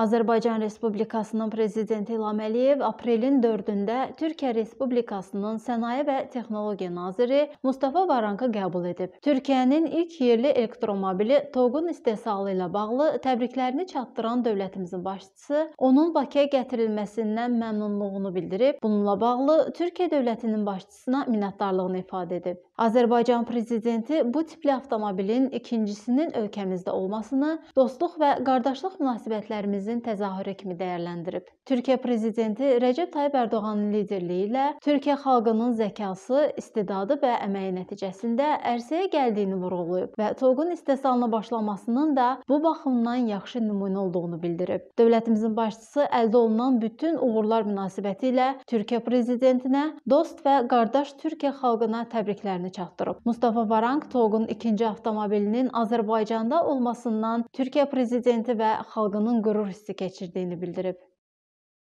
Azərbaycan Respublikasının prezidenti İlham Əliyev aprelin 4-də Türkiyə Respublikasının Sənaye və Texnologiya naziri Mustafa Varankı qəbul edib. Türkiyənin ilk yerli elektromobili TOG-un istehsalı ilə bağlı təbriklərini çatdıran dövlətimizin başçısı onun Bakıya gətirilməsindən məmnunluğunu bildirib. Bununla bağlı Türkiyə dövlətinin başçısına minnətdarlığını ifadə edib. Azərbaycan prezidenti bu tipli avtomobilin ikincisinin ölkəmizdə olmasını, dostluq və qardaşlıq münasibətlərimizi ölkəmizin təzahürü kimi dəyərləndirib. Türkiyə prezidenti Rəcəb Tayyib Ərdoğanın liderliyi ilə Türkiyə xalqının zəkası, istedadı və əməyi nəticəsində ərsəyə gəldiyini vurğulayıb və TOQ-un istehsalına başlamasının da bu baxımdan yaxşı nümunə olduğunu bildirib. Dövlətimizin başçısı əldə olunan bütün uğurlar münasibəti ilə Türkiyə prezidentinə, dost və qardaş Türkiyə xalqına təbriklərini çatdırıb. Mustafa Varanq TOQ-un ikinci avtomobilinin Azərbaycanda olmasından Türkiyə prezidenti və xalqının qürur krizi geçirdiğini bildirip